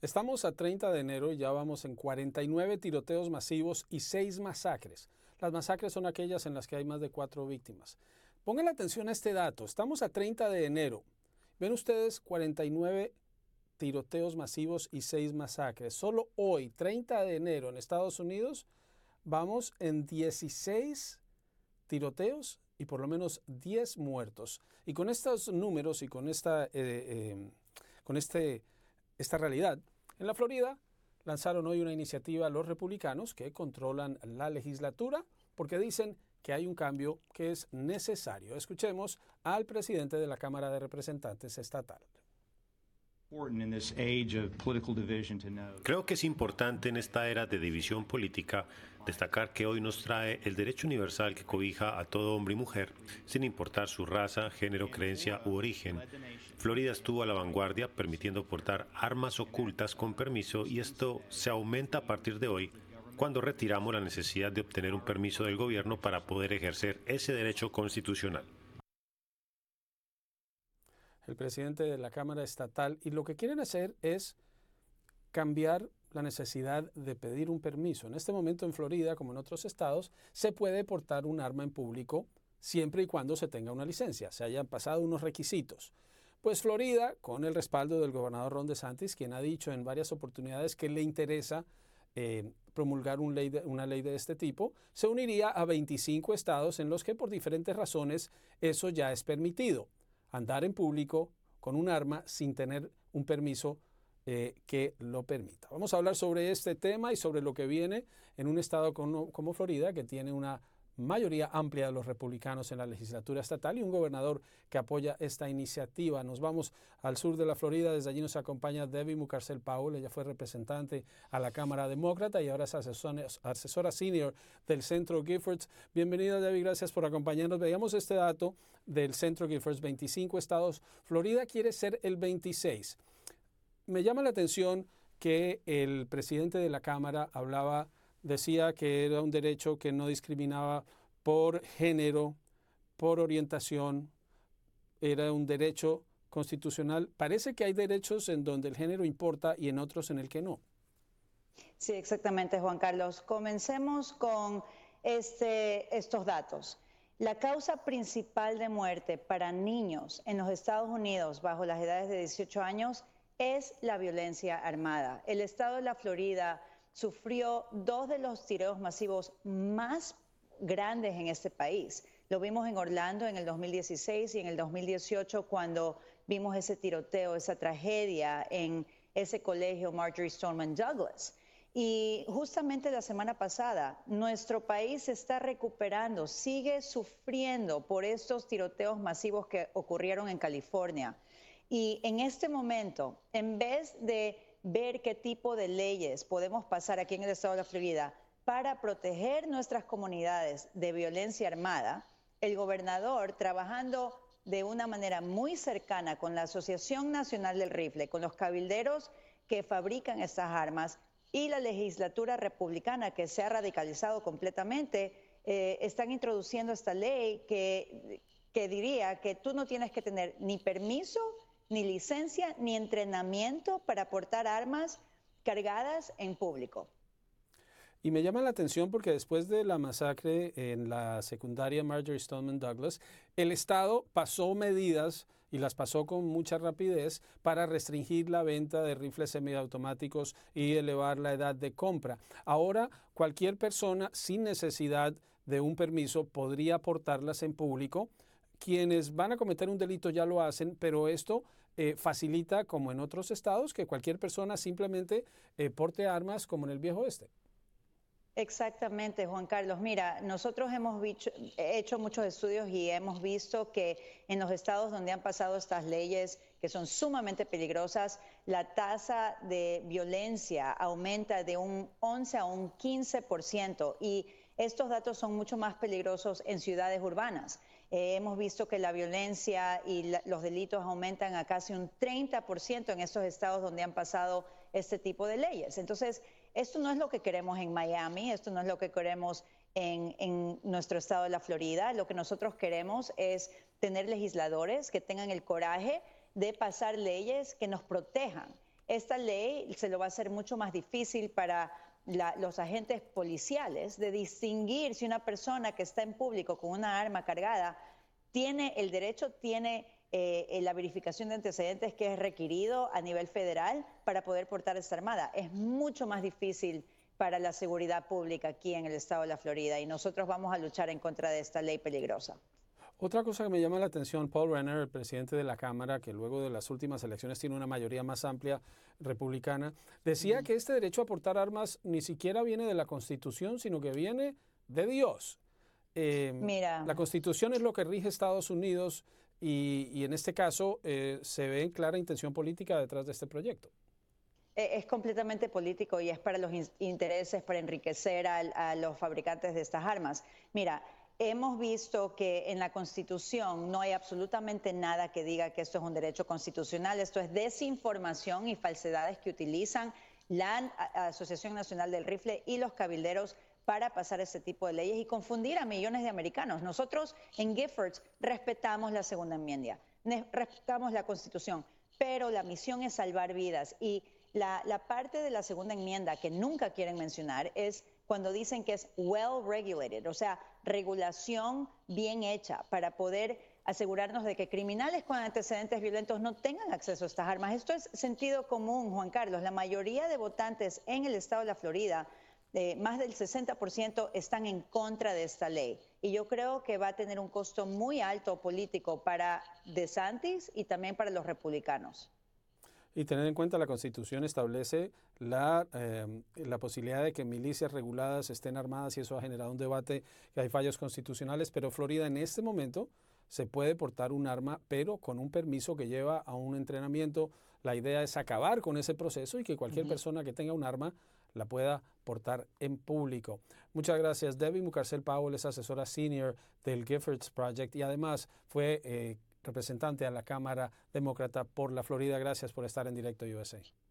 Estamos a 30 de enero y ya vamos en 49 tiroteos masivos y 6 masacres. Las masacres son aquellas en las que hay más de 4 víctimas. Pongan atención a este dato. Estamos a 30 de enero. Ven ustedes 49 tiroteos masivos y 6 masacres. Solo hoy, 30 de enero, en Estados Unidos, vamos en 16 tiroteos y por lo menos 10 muertos. Y con estos números y con, esta, eh, eh, con este esta realidad. En la Florida lanzaron hoy una iniciativa los republicanos que controlan la legislatura porque dicen que hay un cambio que es necesario. Escuchemos al presidente de la Cámara de Representantes Estatal. Creo que es importante en esta era de división política destacar que hoy nos trae el derecho universal que cobija a todo hombre y mujer, sin importar su raza, género, creencia u origen. Florida estuvo a la vanguardia permitiendo portar armas ocultas con permiso y esto se aumenta a partir de hoy cuando retiramos la necesidad de obtener un permiso del gobierno para poder ejercer ese derecho constitucional el presidente de la Cámara Estatal, y lo que quieren hacer es cambiar la necesidad de pedir un permiso. En este momento en Florida, como en otros estados, se puede portar un arma en público siempre y cuando se tenga una licencia, se hayan pasado unos requisitos. Pues Florida, con el respaldo del gobernador Ron DeSantis, quien ha dicho en varias oportunidades que le interesa eh, promulgar una ley de este tipo, se uniría a 25 estados en los que por diferentes razones eso ya es permitido andar en público con un arma sin tener un permiso eh, que lo permita. Vamos a hablar sobre este tema y sobre lo que viene en un estado como Florida que tiene una mayoría amplia de los republicanos en la legislatura estatal y un gobernador que apoya esta iniciativa. Nos vamos al sur de la Florida, desde allí nos acompaña Debbie Mucarcel Paul, ella fue representante a la Cámara Demócrata y ahora es asesora, senior del Centro Giffords. Bienvenida Debbie, gracias por acompañarnos. Veamos este dato del Centro Giffords, 25 estados, Florida quiere ser el 26. Me llama la atención que el presidente de la Cámara hablaba decía que era un derecho que no discriminaba por género, por orientación, era un derecho constitucional. Parece que hay derechos en donde el género importa y en otros en el que no. Sí, exactamente, Juan Carlos. Comencemos con este, estos datos. La causa principal de muerte para niños en los Estados Unidos bajo las edades de 18 años es la violencia armada. El estado de la Florida sufrió dos de los tiroteos masivos más grandes en este país. Lo vimos en Orlando en el 2016 y en el 2018 cuando vimos ese tiroteo, esa tragedia en ese colegio Marjorie Stoneman Douglas. Y justamente la semana pasada, nuestro país se está recuperando, sigue sufriendo por estos tiroteos masivos que ocurrieron en California. Y en este momento, en vez de ver qué tipo de leyes podemos pasar aquí en el estado de la Florida para proteger nuestras comunidades de violencia armada, el gobernador trabajando de una manera muy cercana con la Asociación Nacional del Rifle, con los cabilderos que fabrican estas armas y la legislatura republicana que se ha radicalizado completamente, eh, están introduciendo esta ley que, que diría que tú no tienes que tener ni permiso ni licencia ni entrenamiento para portar armas cargadas en público. Y me llama la atención porque después de la masacre en la secundaria Marjorie Stoneman Douglas, el Estado pasó medidas y las pasó con mucha rapidez para restringir la venta de rifles semiautomáticos y elevar la edad de compra. Ahora cualquier persona sin necesidad de un permiso podría portarlas en público quienes van a cometer un delito ya lo hacen, pero esto eh, facilita, como en otros estados, que cualquier persona simplemente eh, porte armas como en el viejo oeste. Exactamente, Juan Carlos. Mira, nosotros hemos hecho muchos estudios y hemos visto que en los estados donde han pasado estas leyes que son sumamente peligrosas, la tasa de violencia aumenta de un 11 a un 15% y estos datos son mucho más peligrosos en ciudades urbanas. Eh, hemos visto que la violencia y los delitos aumentan a casi un 30% en estos estados donde han pasado este tipo de leyes. Entonces, esto no es lo que queremos en Miami, esto no es lo que queremos en, en, nuestro estado de la Florida. Lo que nosotros queremos es tener legisladores que tengan el coraje de pasar leyes que nos protejan. Esta ley se lo va a hacer mucho más difícil para los agentes policiales de distinguir si una persona que está en público con una arma cargada tiene el derecho, tiene eh, eh, la verificación de antecedentes que es requerido a nivel federal para poder portar esta armada. Es mucho más difícil para la seguridad pública aquí en el estado de la Florida y nosotros vamos a luchar en contra de esta ley peligrosa. Otra cosa que me llama la atención, Paul Renner, el presidente de la Cámara, que luego de las últimas elecciones tiene una mayoría más amplia republicana, decía que este derecho a portar armas ni siquiera viene de la Constitución, sino que viene de Dios. Eh, Mira. La Constitución es lo que rige Estados Unidos y, en este caso eh, se ve clara intención política detrás de este proyecto e, es completamente político y es para los intereses, para enriquecer a, a, los fabricantes de estas armas. Mira, Hemos visto que en la Constitución no hay absolutamente nada que diga que esto es un derecho constitucional. Esto es desinformación y falsedades que utilizan la Asociación Nacional del Rifle y los cabilderos para pasar ese tipo de leyes y confundir a millones de americanos. Nosotros en Giffords respetamos la segunda enmienda, respetamos la Constitución, pero la misión es salvar vidas y la, la parte de la segunda enmienda que nunca quieren mencionar es cuando dicen que es well regulated, o sea, regulación bien hecha para poder asegurarnos de que criminales con antecedentes violentos no tengan acceso a estas armas. Esto es sentido común, Juan Carlos. La mayoría de votantes en el estado de la Florida eh, más del 60% están en contra de esta ley. Y yo creo que va a tener un costo muy alto político para DeSantis y también para los republicanos. Y tener en cuenta la Constitución establece em, la, posibilidad de que milicias reguladas estén armadas y eso ha generado un debate que hay fallos constitucionales, pero Florida en este momento se puede portar un arma, pero con un permiso que lleva a un entrenamiento. La idea es acabar con ese proceso y que cualquier persona que tenga un arma la pueda portar en público. Muchas gracias. Debbie Mucarcel Powell es asesora senior del Giffords Project y además fue eh, representante a la Cámara Demócrata por la Florida. Gracias por estar en Directo USA.